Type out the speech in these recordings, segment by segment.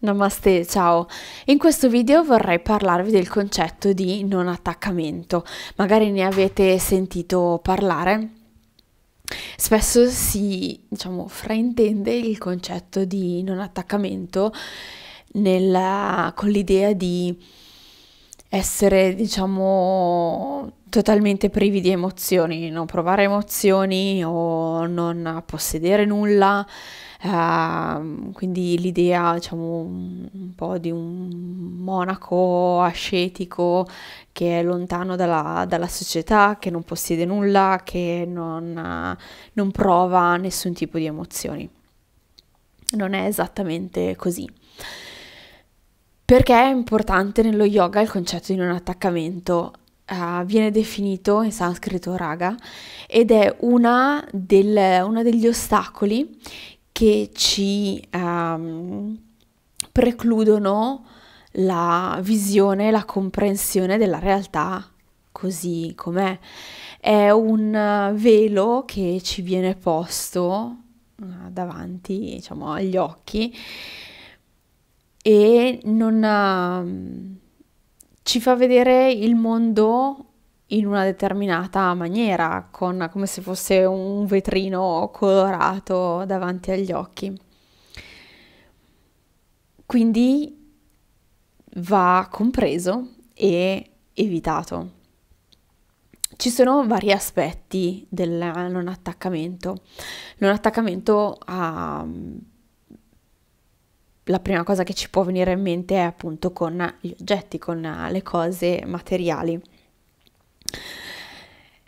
Namaste, ciao! In questo video vorrei parlarvi del concetto di non attaccamento. Magari ne avete sentito parlare. Spesso si, diciamo, fraintende il concetto di non attaccamento nella, con l'idea di essere, diciamo, totalmente privi di emozioni, non provare emozioni o non possedere nulla Uh, quindi l'idea, diciamo, un po' di un monaco ascetico che è lontano dalla, dalla società, che non possiede nulla, che non, non prova nessun tipo di emozioni. Non è esattamente così. Perché è importante nello yoga il concetto di non attaccamento? Uh, viene definito in sanscrito raga ed è uno degli ostacoli che ci um, precludono la visione, la comprensione della realtà così com'è. È un eh, velo che ci viene posto eh, davanti, diciamo, agli occhi e non um, ci fa vedere il mondo in una determinata maniera, con, come se fosse un vetrino colorato davanti agli occhi. Quindi va compreso e evitato. Ci sono vari aspetti del non attaccamento. Non attaccamento a mm, la prima cosa che ci può venire in mente è appunto con gli oggetti, con le cose materiali.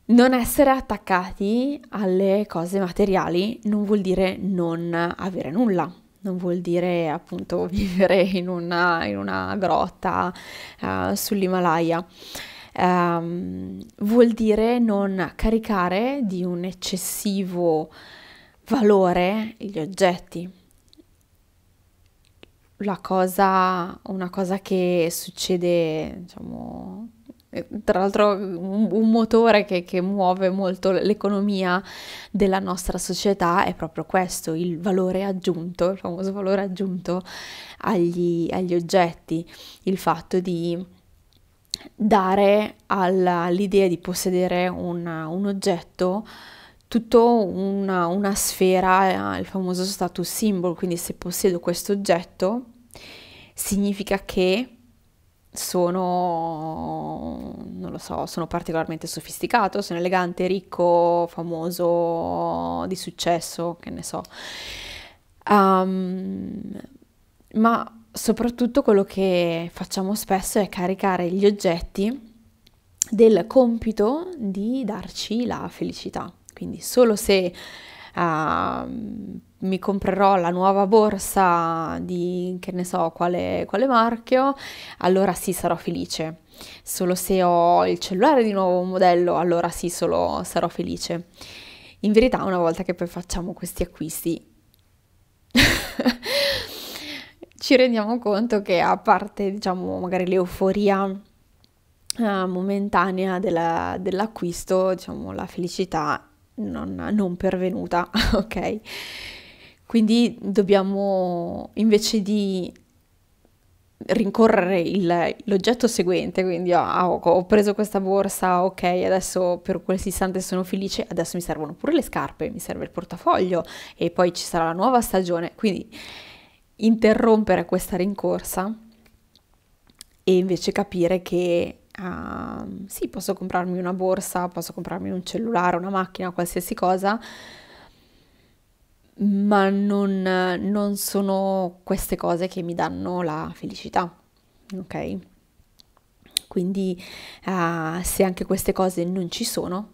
Non essere attaccati alle cose materiali non vuol dire non avere nulla, non vuol dire appunto vivere in una, in una grotta uh, sull'Himalaya. Um, vuol dire non caricare di un eccessivo valore gli oggetti. La cosa, una cosa che succede, diciamo, eh, tra l'altro un, motore che, che, muove molto l'economia della nostra società è proprio questo, il valore aggiunto, il famoso valore aggiunto agli, agli oggetti, il fatto di dare alla, all'idea di possedere una, un oggetto tutta una, una sfera, eh, il famoso status symbol, quindi se possiedo questo oggetto significa che sono, non lo so, sono particolarmente sofisticato, sono elegante, ricco, famoso, di successo, che ne so. Um, ma soprattutto quello che facciamo spesso è caricare gli oggetti del compito di darci la felicità. Quindi solo se uh, mi comprerò la nuova borsa di che ne so quale, quale marchio, allora sì sarò felice. Solo se ho il cellulare di nuovo modello, allora sì solo sarò felice. In verità una volta che poi facciamo questi acquisti ci rendiamo conto che a parte diciamo magari l'euforia eh, momentanea della, dell'acquisto, diciamo la felicità non, non pervenuta, ok? Quindi dobbiamo invece di rincorrere il, l'oggetto seguente, quindi ah, ho, preso questa borsa, ok, adesso per qualsiasi istante sono felice, adesso mi servono pure le scarpe, mi serve il portafoglio e poi ci sarà la nuova stagione, quindi interrompere questa rincorsa e invece capire che uh, sì, posso comprarmi una borsa, posso comprarmi un cellulare, una macchina, qualsiasi cosa, ma non, non sono queste cose che mi danno la felicità, ok? Quindi uh, se anche queste cose non ci sono,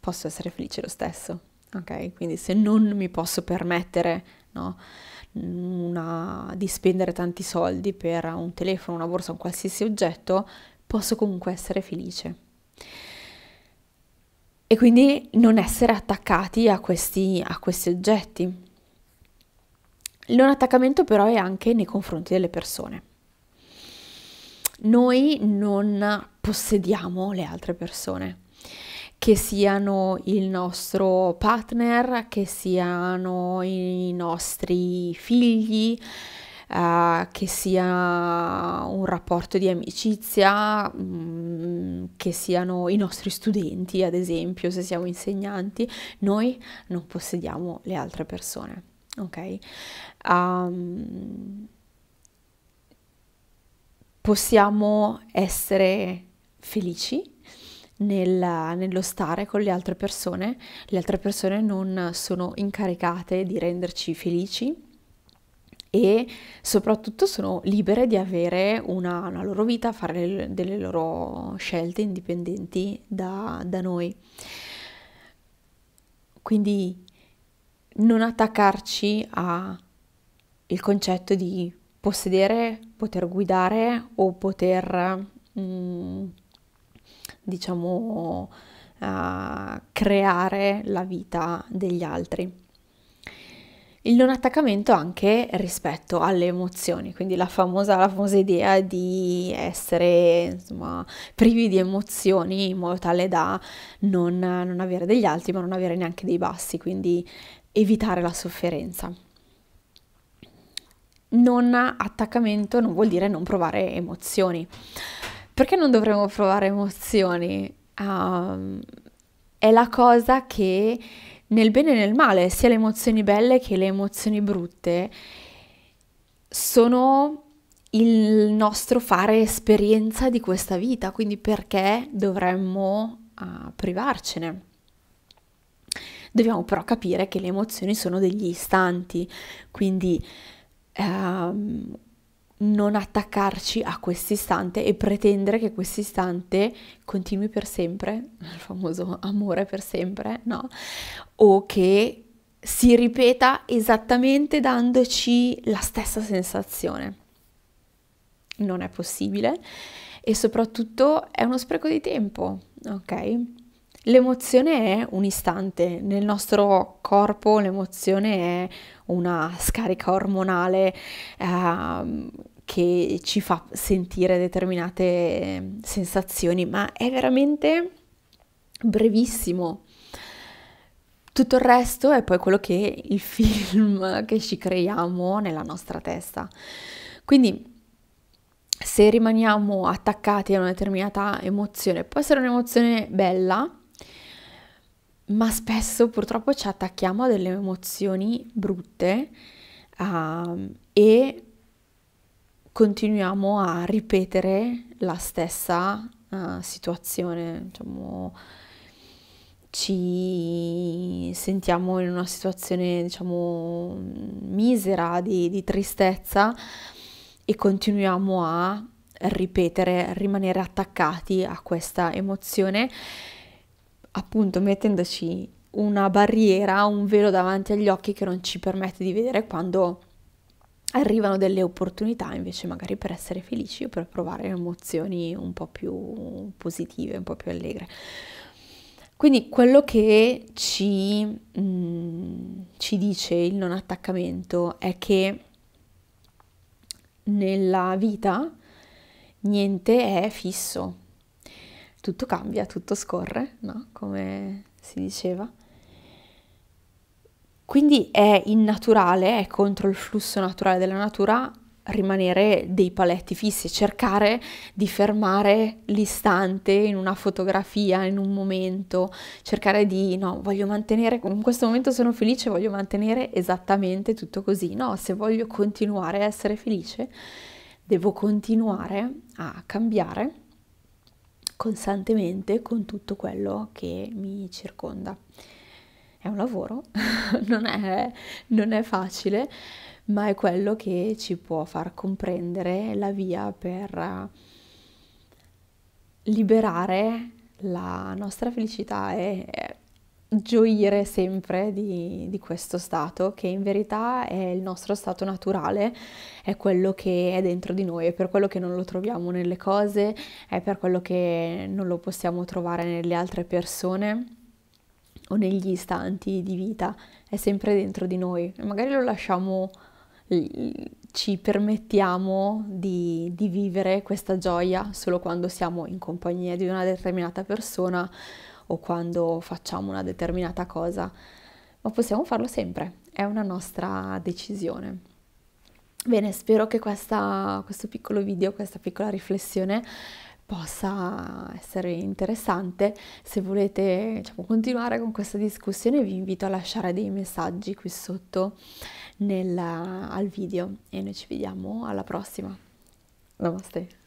posso essere felice lo stesso, ok? Quindi se non mi posso permettere, no? Una, di spendere tanti soldi per un telefono, una borsa, un qualsiasi oggetto, posso comunque essere felice e quindi non essere attaccati a questi, a questi oggetti. Il non attaccamento però è anche nei confronti delle persone. Noi non possediamo le altre persone, che siano il nostro partner, che siano i nostri figli, eh, che sia un rapporto di amicizia, mh, mm, che siano i nostri studenti, ad esempio, se siamo insegnanti, noi non possediamo le altre persone, ok? Um, possiamo essere felici nel, nello stare con le altre persone, le altre persone non sono incaricate di renderci felici, e soprattutto sono libere di avere una, una loro vita, fare le, delle loro scelte indipendenti da, da noi. Quindi non attaccarci al concetto di possedere, poter guidare o poter, mh, mm, diciamo, uh, creare la vita degli altri il non attaccamento anche rispetto alle emozioni, quindi la famosa, la famosa idea di essere insomma, privi di emozioni in modo tale da non, non avere degli alti ma non avere neanche dei bassi, quindi evitare la sofferenza. Non attaccamento non vuol dire non provare emozioni. Perché non dovremmo provare emozioni? Um, è la cosa che nel bene e nel male, sia le emozioni belle che le emozioni brutte, sono il nostro fare esperienza di questa vita, quindi perché dovremmo uh, privarcene? Dobbiamo però capire che le emozioni sono degli istanti, quindi uh, non attaccarci a quest'istante e pretendere che quest'istante continui per sempre, il famoso amore per sempre, no? O che si ripeta esattamente dandoci la stessa sensazione. Non è possibile e soprattutto è uno spreco di tempo, ok? L'emozione è un istante, nel nostro corpo l'emozione è una scarica ormonale eh, che ci fa sentire determinate ehm, sensazioni, ma è veramente brevissimo. Tutto il resto è poi quello che il film che ci creiamo nella nostra testa. Quindi se rimaniamo attaccati a una determinata emozione, può essere un'emozione bella, ma spesso purtroppo ci attacchiamo a delle emozioni brutte uh, e continuiamo a ripetere la stessa uh, situazione, diciamo, ci sentiamo in una situazione, diciamo, misera, di, di tristezza e continuiamo a ripetere, rimanere attaccati a questa emozione, appunto mettendoci una barriera, un velo davanti agli occhi che non ci permette di vedere quando arrivano delle opportunità invece magari per essere felici o per provare emozioni un po' più positive, un po' più allegre. Quindi quello che ci, mh, mm, ci dice il non attaccamento è che nella vita niente è fisso, tutto cambia, tutto scorre, no? come si diceva. Quindi è innaturale, è contro il flusso naturale della natura rimanere dei paletti fissi, cercare di fermare l'istante in una fotografia, in un momento, cercare di no, voglio mantenere, in questo momento sono felice, voglio mantenere esattamente tutto così, no, se voglio continuare a essere felice, devo continuare a cambiare costantemente con tutto quello che mi circonda è un lavoro, non, è, non è facile, ma è quello che ci può far comprendere la via per eh, liberare la nostra felicità e eh, gioire sempre di, di, questo stato che in verità è il nostro stato naturale, è quello che è dentro di noi, è per quello che non lo troviamo nelle cose, è per quello che non lo possiamo trovare nelle altre persone o negli istanti di vita, è sempre dentro di noi. Magari lo lasciamo, ci permettiamo di, di vivere questa gioia solo quando siamo in compagnia di una determinata persona o quando facciamo una determinata cosa, ma possiamo farlo sempre, è una nostra decisione. Bene, spero che questa, questo piccolo video, questa piccola riflessione possa essere interessante. Se volete diciamo, continuare con questa discussione vi invito a lasciare dei messaggi qui sotto nel, al video e noi ci vediamo alla prossima. Namaste.